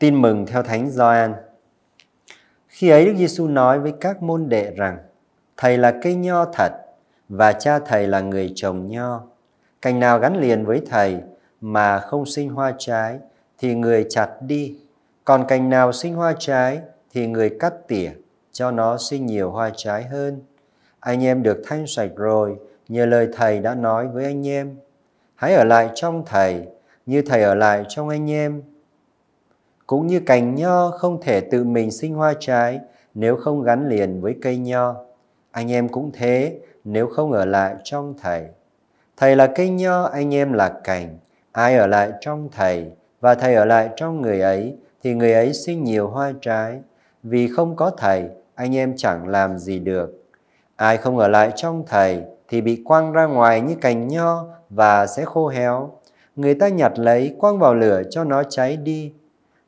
Tin mừng theo Thánh Gioan. Khi ấy Đức Giêsu nói với các môn đệ rằng: Thầy là cây nho thật và cha thầy là người trồng nho. Cành nào gắn liền với thầy mà không sinh hoa trái thì người chặt đi, còn cành nào sinh hoa trái thì người cắt tỉa cho nó sinh nhiều hoa trái hơn. Anh em được thanh sạch rồi nhờ lời thầy đã nói với anh em. Hãy ở lại trong thầy như thầy ở lại trong anh em cũng như cành nho không thể tự mình sinh hoa trái nếu không gắn liền với cây nho. Anh em cũng thế nếu không ở lại trong Thầy. Thầy là cây nho, anh em là cành. Ai ở lại trong Thầy và Thầy ở lại trong người ấy thì người ấy sinh nhiều hoa trái. Vì không có Thầy, anh em chẳng làm gì được. Ai không ở lại trong Thầy thì bị quăng ra ngoài như cành nho và sẽ khô héo. Người ta nhặt lấy quăng vào lửa cho nó cháy đi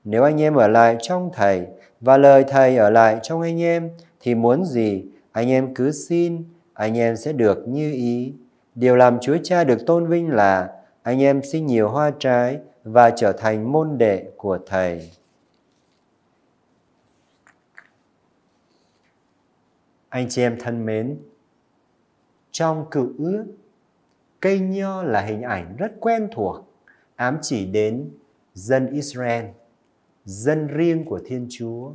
nếu anh em ở lại trong Thầy và lời Thầy ở lại trong anh em thì muốn gì anh em cứ xin, anh em sẽ được như ý. Điều làm Chúa Cha được tôn vinh là anh em xin nhiều hoa trái và trở thành môn đệ của Thầy. Anh chị em thân mến, trong cựu ước, cây nho là hình ảnh rất quen thuộc, ám chỉ đến dân Israel – dân riêng của Thiên Chúa,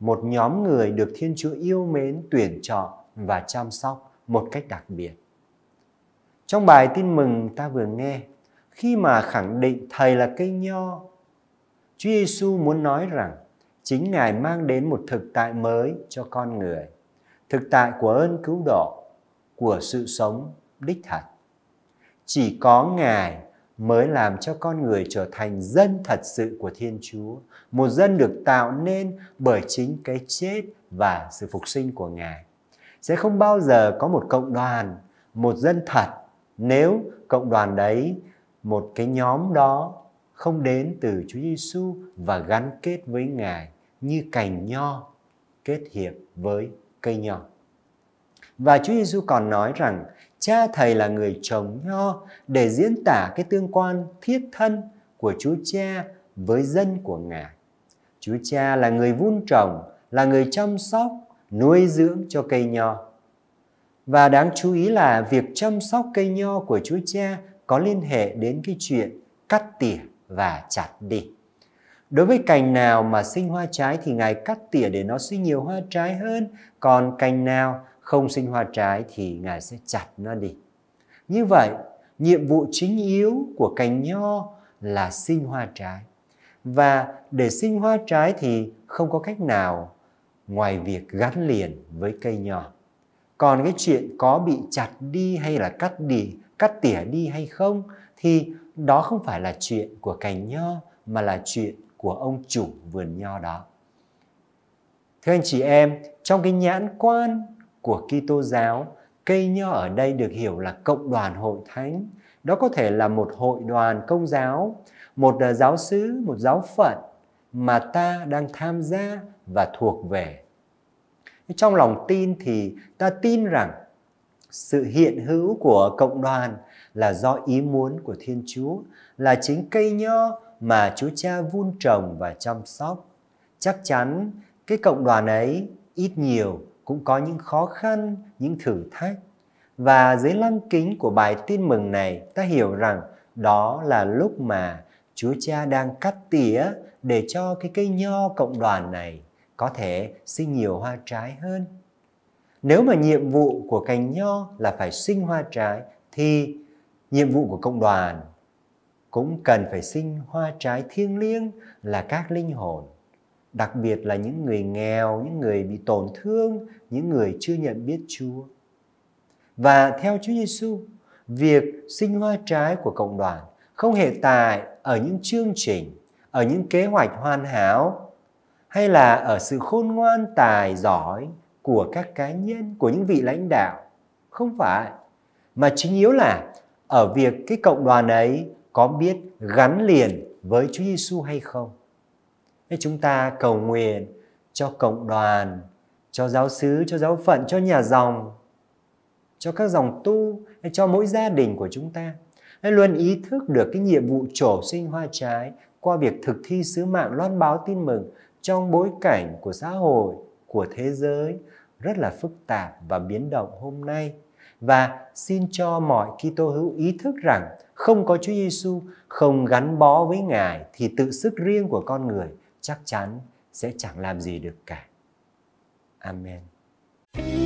một nhóm người được Thiên Chúa yêu mến, tuyển chọn và chăm sóc một cách đặc biệt. Trong bài tin mừng ta vừa nghe, khi mà khẳng định Thầy là cây nho, Chúa Giêsu muốn nói rằng chính Ngài mang đến một thực tại mới cho con người, thực tại của ơn cứu độ, của sự sống đích thật. Chỉ có Ngài mới làm cho con người trở thành dân thật sự của Thiên Chúa, một dân được tạo nên bởi chính cái chết và sự phục sinh của Ngài. Sẽ không bao giờ có một cộng đoàn, một dân thật nếu cộng đoàn đấy, một cái nhóm đó không đến từ Chúa Giêsu và gắn kết với Ngài như cành nho kết hiệp với cây nho. Và Chúa Giêsu còn nói rằng cha thầy là người trồng nho để diễn tả cái tương quan thiết thân của Chúa Cha với dân của Ngài. Chúa Cha là người vun trồng, là người chăm sóc, nuôi dưỡng cho cây nho. Và đáng chú ý là việc chăm sóc cây nho của Chúa Cha có liên hệ đến cái chuyện cắt tỉa và chặt đi. Đối với cành nào mà sinh hoa trái thì Ngài cắt tỉa để nó sinh nhiều hoa trái hơn, còn cành nào không sinh hoa trái thì Ngài sẽ chặt nó đi. Như vậy, nhiệm vụ chính yếu của cành nho là sinh hoa trái. Và để sinh hoa trái thì không có cách nào ngoài việc gắn liền với cây nho. Còn cái chuyện có bị chặt đi hay là cắt đi, cắt tỉa đi hay không thì đó không phải là chuyện của cành nho mà là chuyện của ông chủ vườn nho đó. Thưa anh chị em, trong cái nhãn quan của Kitô giáo. Cây nho ở đây được hiểu là cộng đoàn hội thánh. Đó có thể là một hội đoàn công giáo, một ờ, giáo sứ, một giáo phận mà ta đang tham gia và thuộc về. Trong lòng tin thì ta tin rằng sự hiện hữu của cộng đoàn là do ý muốn của Thiên Chúa, là chính cây nho mà Chúa Cha vun trồng và chăm sóc. Chắc chắn cái cộng đoàn ấy ít nhiều cũng có những khó khăn, những thử thách. Và dưới lăng kính của bài tin mừng này, ta hiểu rằng đó là lúc mà Chúa Cha đang cắt tỉa để cho cái cây nho cộng đoàn này có thể sinh nhiều hoa trái hơn. Nếu mà nhiệm vụ của cành nho là phải sinh hoa trái thì nhiệm vụ của cộng đoàn cũng cần phải sinh hoa trái thiêng liêng là các linh hồn đặc biệt là những người nghèo, những người bị tổn thương, những người chưa nhận biết Chúa. Và theo Chúa Giêsu, việc sinh hoa trái của cộng đoàn không hề tài ở những chương trình, ở những kế hoạch hoàn hảo hay là ở sự khôn ngoan tài giỏi của các cá nhân, của những vị lãnh đạo. Không phải, mà chính yếu là ở việc cái cộng đoàn ấy có biết gắn liền với Chúa Giêsu hay không thế chúng ta cầu nguyện cho cộng đoàn, cho giáo xứ, cho giáo phận, cho nhà dòng, cho các dòng tu, hay cho mỗi gia đình của chúng ta. Hãy luôn ý thức được cái nhiệm vụ trổ sinh hoa trái qua việc thực thi sứ mạng loan báo tin mừng trong bối cảnh của xã hội, của thế giới rất là phức tạp và biến động hôm nay. Và xin cho mọi Kitô hữu ý thức rằng không có Chúa Giêsu, không gắn bó với Ngài thì tự sức riêng của con người chắc chắn sẽ chẳng làm gì được cả amen